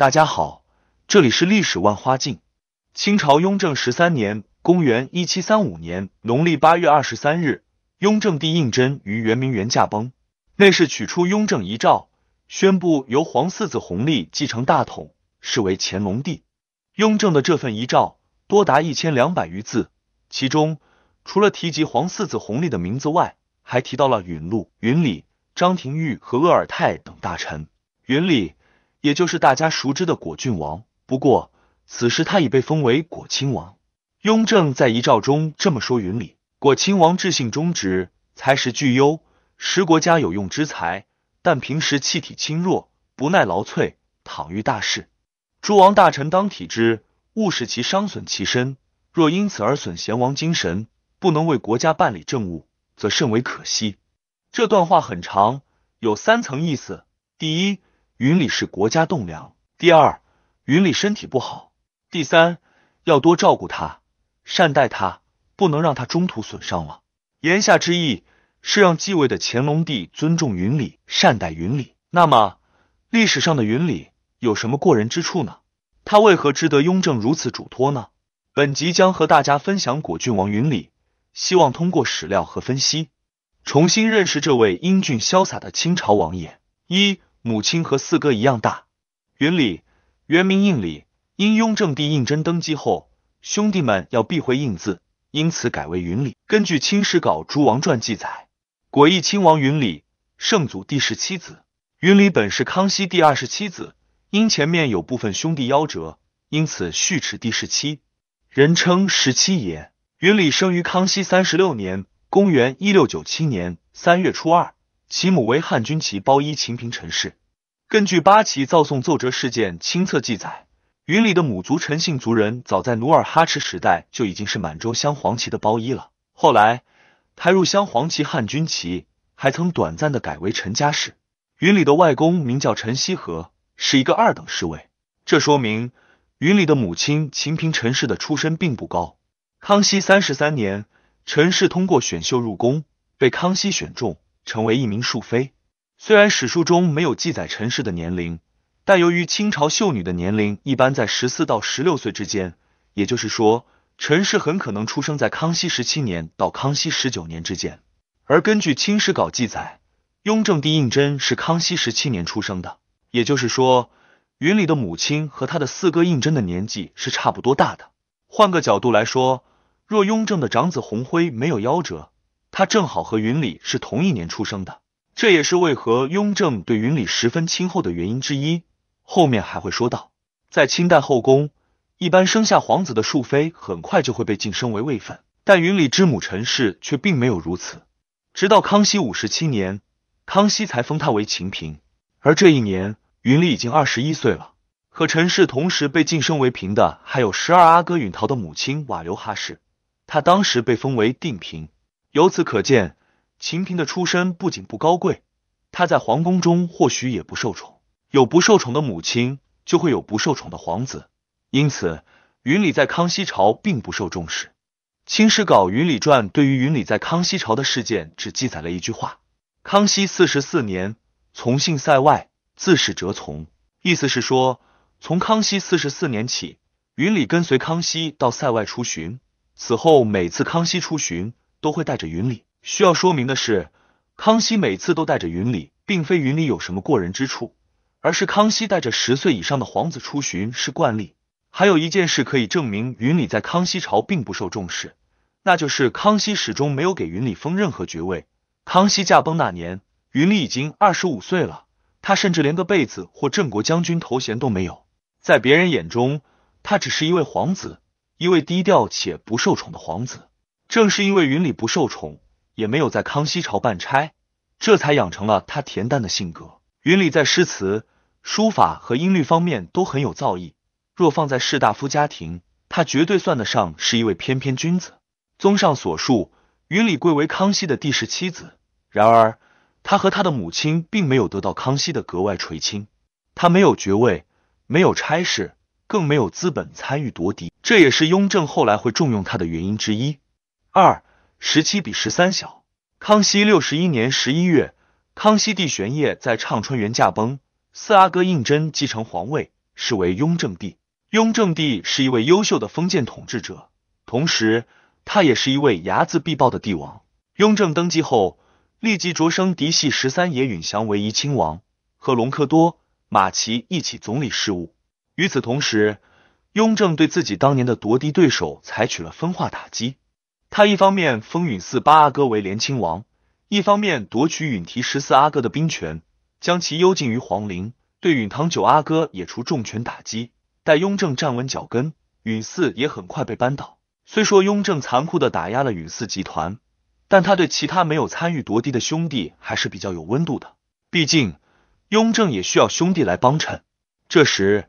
大家好，这里是历史万花镜。清朝雍正十三年，公元一七三五年农历八月二十三日，雍正帝胤禛于圆明园驾崩。内侍取出雍正遗诏，宣布由皇四子弘历继承大统，是为乾隆帝。雍正的这份遗诏多达一千两百余字，其中除了提及皇四子弘历的名字外，还提到了允禄、允礼、张廷玉和鄂尔泰等大臣。允礼。也就是大家熟知的果郡王，不过此时他已被封为果亲王。雍正在遗诏中这么说：“云里果亲王智性忠直，才识俱优，识国家有用之才。但平时气体轻弱，不耐劳瘁。倘遇大事，诸王大臣当体之，勿使其伤损其身。若因此而损贤王精神，不能为国家办理政务，则甚为可惜。”这段话很长，有三层意思。第一。云里是国家栋梁。第二，云里身体不好。第三，要多照顾他，善待他，不能让他中途损伤了。言下之意是让继位的乾隆帝尊重云里，善待云里。那么，历史上的云里有什么过人之处呢？他为何值得雍正如此嘱托呢？本集将和大家分享果郡王云里，希望通过史料和分析，重新认识这位英俊潇洒的清朝王爷。一母亲和四哥一样大。云里，原名应礼，因雍正帝胤禛登基后，兄弟们要避讳应字，因此改为云里。根据《清史稿·诸王传》记载，果毅亲王云里，圣祖第十七子。云里本是康熙第二十七子，因前面有部分兄弟夭折，因此序持第十七，人称十七爷。云里生于康熙三十六年（公元一六九七年）三月初二。其母为汉军旗包衣秦平陈氏。根据八旗造送奏折事件清册记载，云里的母族陈姓族人早在努尔哈赤时代就已经是满洲镶黄旗的包衣了。后来，抬入镶黄旗汉军旗，还曾短暂的改为陈家氏。云里的外公名叫陈锡和，是一个二等侍卫。这说明云里的母亲秦平陈氏的出身并不高。康熙三十三年，陈氏通过选秀入宫，被康熙选中。成为一名庶妃，虽然史书中没有记载陈氏的年龄，但由于清朝秀女的年龄一般在十四到十六岁之间，也就是说，陈氏很可能出生在康熙十七年到康熙十九年之间。而根据《清史稿》记载，雍正帝胤禛是康熙十七年出生的，也就是说，云里的母亲和他的四哥胤禛的年纪是差不多大的。换个角度来说，若雍正的长子弘辉没有夭折，他正好和云里是同一年出生的，这也是为何雍正对云里十分亲厚的原因之一。后面还会说到，在清代后宫，一般生下皇子的庶妃很快就会被晋升为位分，但云里之母陈氏却并没有如此。直到康熙五十七年，康熙才封他为秦嫔。而这一年，云里已经二十一岁了。和陈氏同时被晋升为嫔的，还有十二阿哥允陶的母亲瓦留哈氏，她当时被封为定嫔。由此可见，秦嫔的出身不仅不高贵，她在皇宫中或许也不受宠。有不受宠的母亲，就会有不受宠的皇子。因此，云里在康熙朝并不受重视。《清史稿·云里传》对于云里在康熙朝的事件只记载了一句话：“康熙四十四年，从幸塞外，自是折从。”意思是说，从康熙四十四年起，云里跟随康熙到塞外出巡，此后每次康熙出巡。都会带着云里。需要说明的是，康熙每次都带着云里，并非云里有什么过人之处，而是康熙带着十岁以上的皇子出巡是惯例。还有一件事可以证明云里在康熙朝并不受重视，那就是康熙始终没有给云里封任何爵位。康熙驾崩那年，云里已经二十五岁了，他甚至连个贝子或镇国将军头衔都没有。在别人眼中，他只是一位皇子，一位低调且不受宠的皇子。正是因为云里不受宠，也没有在康熙朝办差，这才养成了他恬淡的性格。云里在诗词、书法和音律方面都很有造诣，若放在士大夫家庭，他绝对算得上是一位翩翩君子。综上所述，云里贵为康熙的第十七子，然而他和他的母亲并没有得到康熙的格外垂青，他没有爵位，没有差事，更没有资本参与夺嫡。这也是雍正后来会重用他的原因之一。二十七比十三小。康熙六十一年十一月，康熙帝玄烨在畅春园驾崩，四阿哥胤禛继承皇位，是为雍正帝。雍正帝是一位优秀的封建统治者，同时他也是一位睚眦必报的帝王。雍正登基后，立即擢升嫡系十三爷允祥为怡亲王，和隆科多、马齐一起总理事务。与此同时，雍正对自己当年的夺嫡对手采取了分化打击。他一方面封允祀八阿哥为连亲王，一方面夺取允提十四阿哥的兵权，将其幽禁于皇陵；对允堂九阿哥也出重拳打击。待雍正站稳脚跟，允祀也很快被扳倒。虽说雍正残酷的打压了允祀集团，但他对其他没有参与夺嫡的兄弟还是比较有温度的。毕竟，雍正也需要兄弟来帮衬。这时，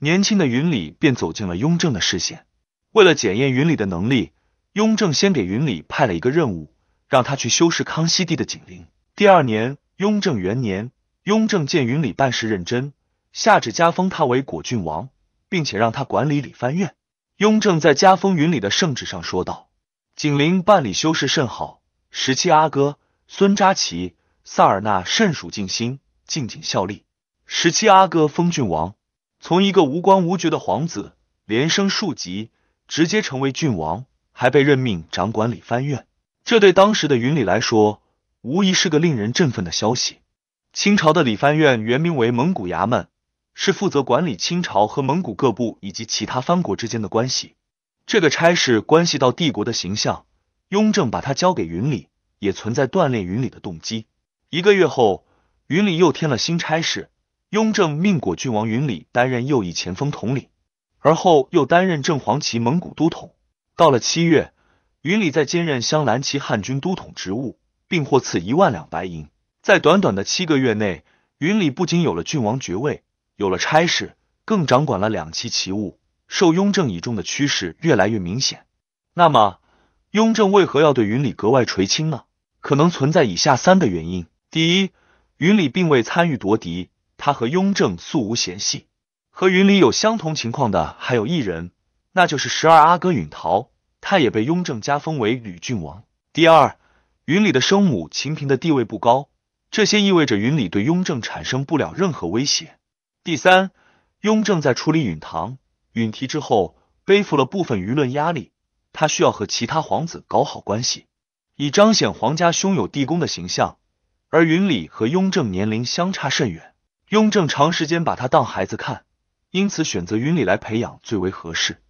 年轻的允礼便走进了雍正的视线。为了检验允礼的能力。雍正先给云里派了一个任务，让他去修饰康熙帝的景陵。第二年，雍正元年，雍正见云里办事认真，下旨加封他为果郡王，并且让他管理礼藩院。雍正在加封云里的圣旨上说道：“景陵办理修饰甚好，十七阿哥孙扎齐萨尔纳甚属尽心尽景效力。十七阿哥封郡王，从一个无官无爵的皇子，连升数级，直接成为郡王。”还被任命掌管理藩院，这对当时的云里来说，无疑是个令人振奋的消息。清朝的理藩院原名为蒙古衙门，是负责管理清朝和蒙古各部以及其他藩国之间的关系。这个差事关系到帝国的形象，雍正把他交给云里，也存在锻炼云里的动机。一个月后，云里又添了新差事，雍正命果郡王云里担任右翼前锋统领，而后又担任正黄旗蒙古都统。到了七月，云里在兼任镶蓝旗汉军都统职务，并获赐一万两白银。在短短的七个月内，云里不仅有了郡王爵位，有了差事，更掌管了两旗旗务，受雍正倚重的趋势越来越明显。那么，雍正为何要对云里格外垂青呢？可能存在以下三个原因：第一，云里并未参与夺嫡，他和雍正素无嫌隙；和云里有相同情况的还有一人。那就是十二阿哥允陶，他也被雍正加封为吕郡王。第二，云里的生母秦平的地位不高，这些意味着云里对雍正产生不了任何威胁。第三，雍正在处理允唐、允提之后，背负了部分舆论压力，他需要和其他皇子搞好关系，以彰显皇家兄友弟恭的形象。而云里和雍正年龄相差甚远，雍正长时间把他当孩子看，因此选择云里来培养最为合适。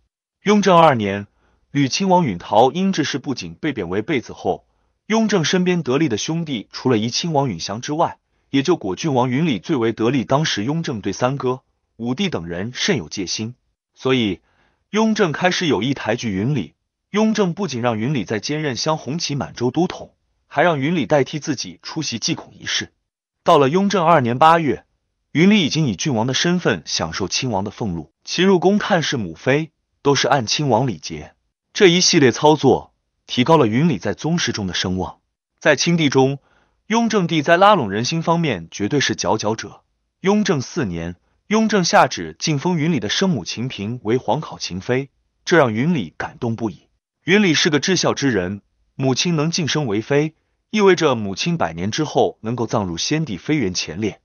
雍正二年，吕亲王允陶因这事不仅被贬为贝子后，雍正身边得力的兄弟除了怡亲王允祥之外，也就果郡王允礼最为得力。当时雍正对三哥、五弟等人甚有戒心，所以雍正开始有意抬举允礼。雍正不仅让允礼在兼任镶红旗满洲都统，还让允礼代替自己出席祭孔仪式。到了雍正二年八月，允礼已经以郡王的身份享受亲王的俸禄，其入宫探视母妃。都是按亲王礼节，这一系列操作提高了云里在宗室中的声望。在清帝中，雍正帝在拉拢人心方面绝对是佼佼者。雍正四年，雍正下旨晋封云里的生母秦嫔为皇考秦妃，这让云里感动不已。云里是个至孝之人，母亲能晋升为妃，意味着母亲百年之后能够葬入先帝妃园前列。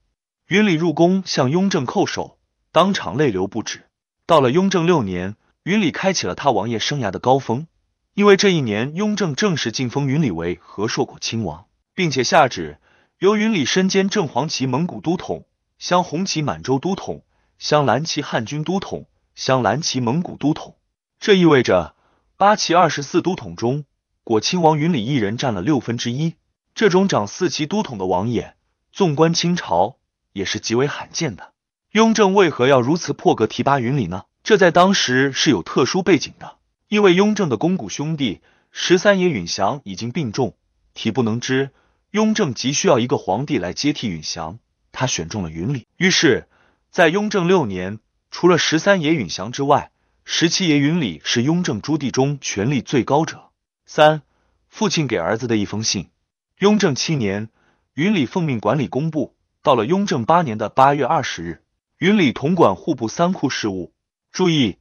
云里入宫向雍正叩首，当场泪流不止。到了雍正六年。云里开启了他王爷生涯的高峰，因为这一年，雍正正式晋封云里为和硕果亲王，并且下旨由云里身兼正黄旗蒙古都统、镶红旗满洲都统、镶蓝旗汉军都统、镶蓝旗蒙古都统。这意味着八旗二十四都统中，果亲王云里一人占了六分之一。这种掌四旗都统的王爷，纵观清朝也是极为罕见的。雍正为何要如此破格提拔云里呢？这在当时是有特殊背景的，因为雍正的肱骨兄弟十三爷允祥已经病重，体不能支，雍正急需要一个皇帝来接替允祥，他选中了允礼。于是，在雍正六年，除了十三爷允祥之外，十七爷允礼是雍正朱棣中权力最高者。三，父亲给儿子的一封信。雍正七年，允礼奉命管理工部，到了雍正八年的八月二十日，允礼统管户部三库事务。注意，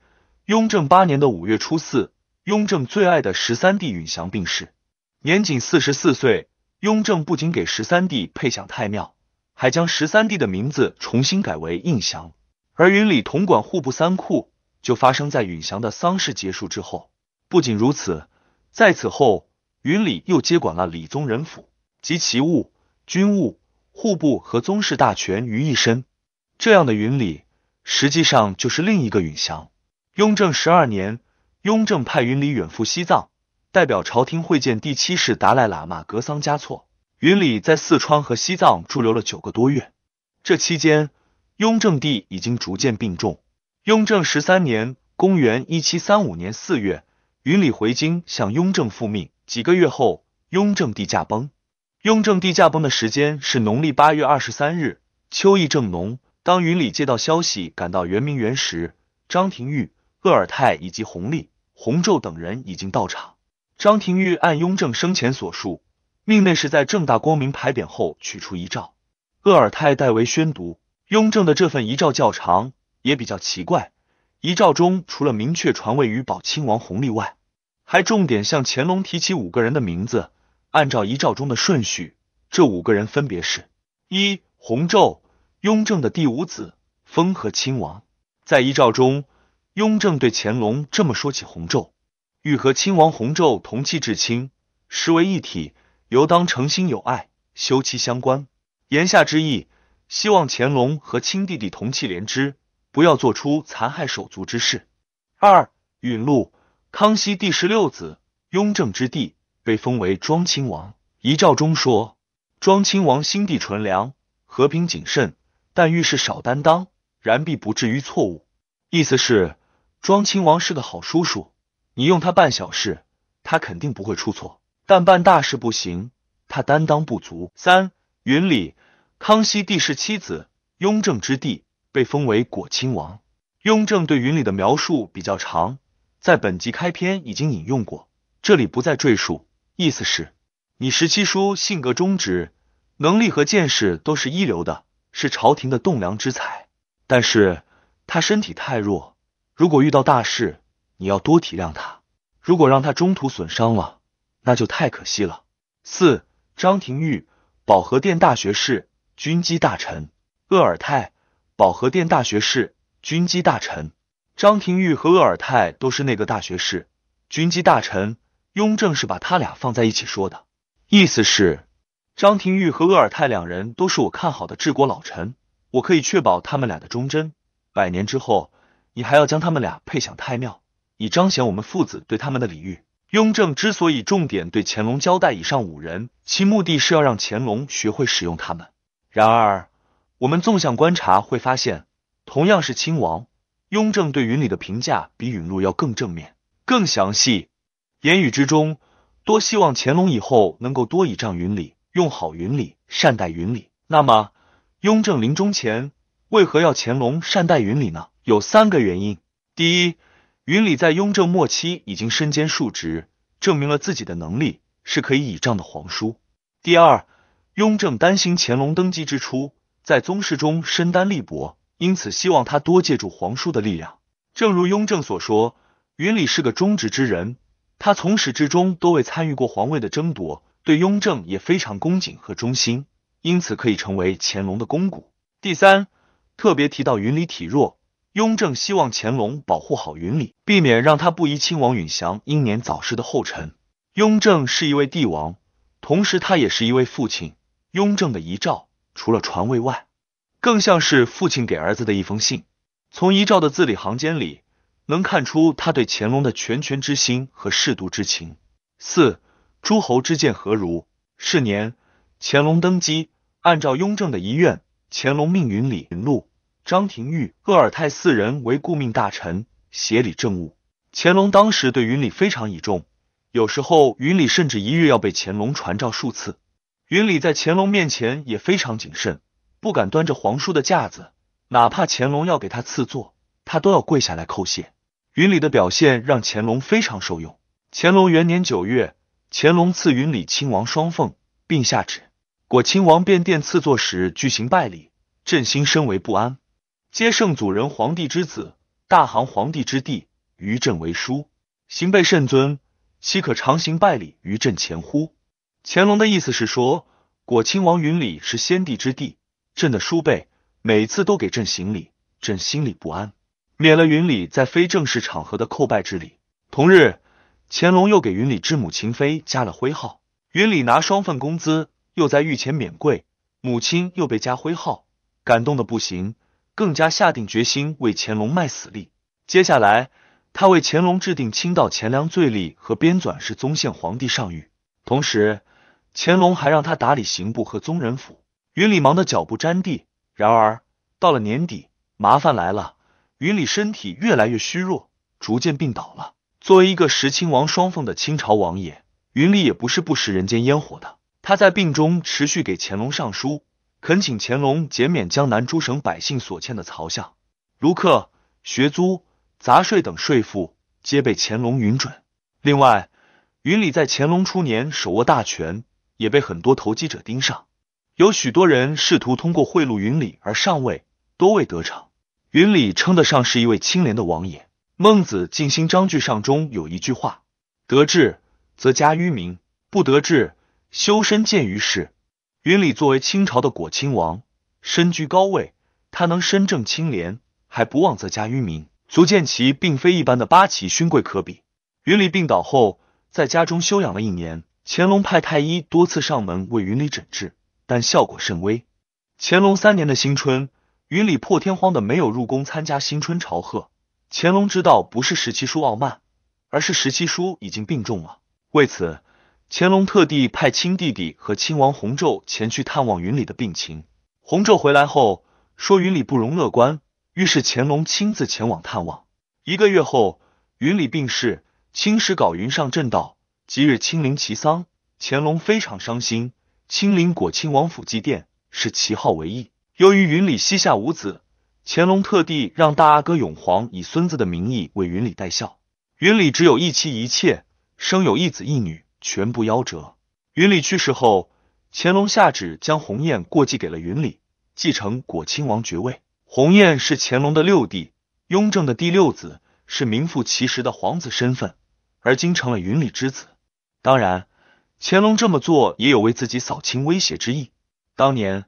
雍正八年的五月初四，雍正最爱的十三弟允祥病逝，年仅四十四岁。雍正不仅给十三弟配享太庙，还将十三弟的名字重新改为胤祥。而云里统管户部三库，就发生在允祥的丧事结束之后。不仅如此，在此后，云里又接管了李宗仁府及其务、军务、户部和宗室大权于一身。这样的云里。实际上就是另一个允祥。雍正十二年，雍正派云里远赴西藏，代表朝廷会见第七世达赖喇嘛格桑嘉措。云里在四川和西藏驻留了九个多月。这期间，雍正帝已经逐渐病重。雍正十三年（公元1735年）四月，云里回京向雍正复命。几个月后，雍正帝驾崩。雍正帝驾崩的时间是农历八月二十三日，秋意正浓。当云里接到消息，赶到圆明园时，张廷玉、鄂尔泰以及弘历、洪昼等人已经到场。张廷玉按雍正生前所述，命内侍在正大光明牌匾后取出遗诏，鄂尔泰代为宣读。雍正的这份遗诏较长，也比较奇怪。遗诏中除了明确传位于宝亲王弘历外，还重点向乾隆提起五个人的名字。按照遗诏中的顺序，这五个人分别是：一、弘昼。雍正的第五子封和亲王，在遗诏中，雍正对乾隆这么说：“起弘昼，欲和亲王弘昼同气至亲，实为一体，尤当诚心友爱，休戚相关。”言下之意，希望乾隆和亲弟弟同气连枝，不要做出残害手足之事。二允禄，康熙第十六子雍正之弟，被封为庄亲王。遗诏中说：“庄亲王心地纯良，和平谨慎。”但遇事少担当，然必不至于错误。意思是，庄亲王是个好叔叔，你用他办小事，他肯定不会出错。但办大事不行，他担当不足。三云里，康熙帝是妻子，雍正之弟，被封为果亲王。雍正对云里的描述比较长，在本集开篇已经引用过，这里不再赘述。意思是，你十七叔性格忠直，能力和见识都是一流的。是朝廷的栋梁之才，但是他身体太弱，如果遇到大事，你要多体谅他。如果让他中途损伤了，那就太可惜了。四张廷玉、保和殿大学士、军机大臣，鄂尔泰、保和殿大学士、军机大臣。张廷玉和鄂尔泰都是那个大学士、军机大臣。雍正是把他俩放在一起说的，意思是。张廷玉和鄂尔泰两人都是我看好的治国老臣，我可以确保他们俩的忠贞。百年之后，你还要将他们俩配享太庙，以彰显我们父子对他们的礼遇。雍正之所以重点对乾隆交代以上五人，其目的是要让乾隆学会使用他们。然而，我们纵向观察会发现，同样是亲王，雍正对云里的评价比允禄要更正面、更详细，言语之中多希望乾隆以后能够多倚仗云里。用好云里，善待云里。那么，雍正临终前为何要乾隆善待云里呢？有三个原因。第一，云里在雍正末期已经身兼数职，证明了自己的能力是可以倚仗的皇叔。第二，雍正担心乾隆登基之初在宗室中身单力薄，因此希望他多借助皇叔的力量。正如雍正所说，云里是个忠直之人，他从始至终都未参与过皇位的争夺。对雍正也非常恭谨和忠心，因此可以成为乾隆的肱骨。第三，特别提到云里体弱，雍正希望乾隆保护好云里，避免让他不衣亲王允祥英年早逝的后尘。雍正是一位帝王，同时他也是一位父亲。雍正的遗诏除了传位外，更像是父亲给儿子的一封信。从遗诏的字里行间里，能看出他对乾隆的拳拳之心和舐犊之情。四。诸侯之见何如？是年，乾隆登基，按照雍正的遗愿，乾隆命云里、云禄、张廷玉、鄂尔泰四人为顾命大臣，协理政务。乾隆当时对云里非常倚重，有时候云里甚至一日要被乾隆传召数次。云里在乾隆面前也非常谨慎，不敢端着皇叔的架子，哪怕乾隆要给他赐座，他都要跪下来叩谢。云里的表现让乾隆非常受用。乾隆元年九月。乾隆赐云里亲王双凤，并下旨，果亲王便殿赐座时，俱行拜礼。朕心深为不安。皆圣祖仁皇帝之子，大行皇帝之弟，于朕为叔，行辈甚尊，岂可常行拜礼于朕前乎？乾隆的意思是说，果亲王云里是先帝之弟，朕的叔辈，每次都给朕行礼，朕心里不安，免了云里在非正式场合的叩拜之礼。同日。乾隆又给云里之母秦妃加了徽号，云里拿双份工资，又在御前免跪，母亲又被加徽号，感动的不行，更加下定决心为乾隆卖死力。接下来，他为乾隆制定清道钱粮罪例和编纂《是宗宪皇帝上谕》，同时，乾隆还让他打理刑部和宗人府，云里忙得脚不沾地。然而，到了年底，麻烦来了，云里身体越来越虚弱，逐渐病倒了。作为一个十亲王双凤的清朝王爷，云里也不是不食人间烟火的。他在病中持续给乾隆上书，恳请乾隆减免江南诸省百姓所欠的漕相、卢克、学租、杂税等税赋，皆被乾隆允准。另外，云里在乾隆初年手握大权，也被很多投机者盯上，有许多人试图通过贿赂云里而上位，多未得逞。云里称得上是一位清廉的王爷。孟子尽心章句上中有一句话：“得志则加于民，不得志修身见于世。”云里作为清朝的果亲王，身居高位，他能身正清廉，还不忘则加于民，足见其并非一般的八旗勋贵可比。云里病倒后，在家中休养了一年。乾隆派太医多次上门为云里诊治，但效果甚微。乾隆三年的新春，云里破天荒的没有入宫参加新春朝贺。乾隆知道不是十七叔傲慢，而是十七叔已经病重了。为此，乾隆特地派亲弟弟和亲王弘昼前去探望云里的病情。弘昼回来后说云里不容乐观，于是乾隆亲自前往探望。一个月后，云里病逝，清史稿云上正道，即日亲临其丧。乾隆非常伤心，亲临果亲王府祭奠，是其号为义。由于云里膝下无子。乾隆特地让大阿哥永璜以孙子的名义为云里代孝。云里只有一妻一妾，生有一子一女，全部夭折。云里去世后，乾隆下旨将鸿雁过继给了云里，继承果亲王爵位。鸿雁是乾隆的六弟，雍正的第六子，是名副其实的皇子身份，而今成了云里之子。当然，乾隆这么做也有为自己扫清威胁之意。当年。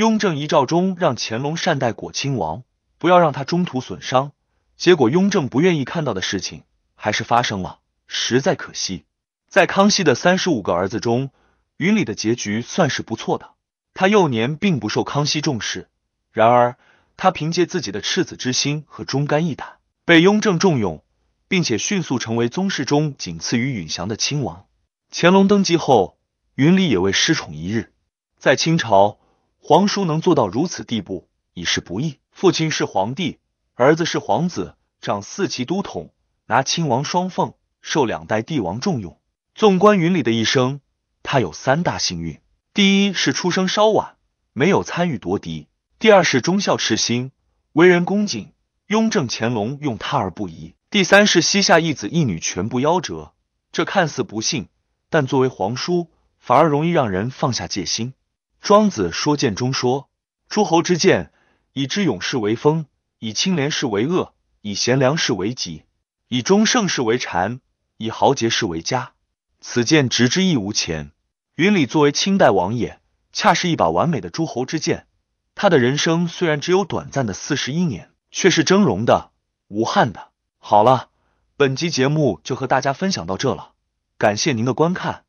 雍正遗诏中让乾隆善待果亲王，不要让他中途损伤。结果雍正不愿意看到的事情还是发生了，实在可惜。在康熙的三十五个儿子中，云里的结局算是不错的。他幼年并不受康熙重视，然而他凭借自己的赤子之心和忠肝义胆，被雍正重用，并且迅速成为宗室中仅次于允祥的亲王。乾隆登基后，云里也未失宠一日，在清朝。皇叔能做到如此地步，已是不易。父亲是皇帝，儿子是皇子，长四旗都统，拿亲王双凤，受两代帝王重用。纵观云里的一生，他有三大幸运：第一是出生稍晚，没有参与夺嫡；第二是忠孝赤心，为人恭谨；雍正、乾隆用他而不疑。第三是膝下一子一女全部夭折，这看似不幸，但作为皇叔，反而容易让人放下戒心。庄子说剑中说，诸侯之剑，以知勇士为锋，以清廉士为恶，以贤良士为吉，以忠圣士为禅，以豪杰士为家。此剑直之亦无前。云里作为清代王爷，恰是一把完美的诸侯之剑。他的人生虽然只有短暂的四十一年，却是峥嵘的、无憾的。好了，本集节目就和大家分享到这了，感谢您的观看。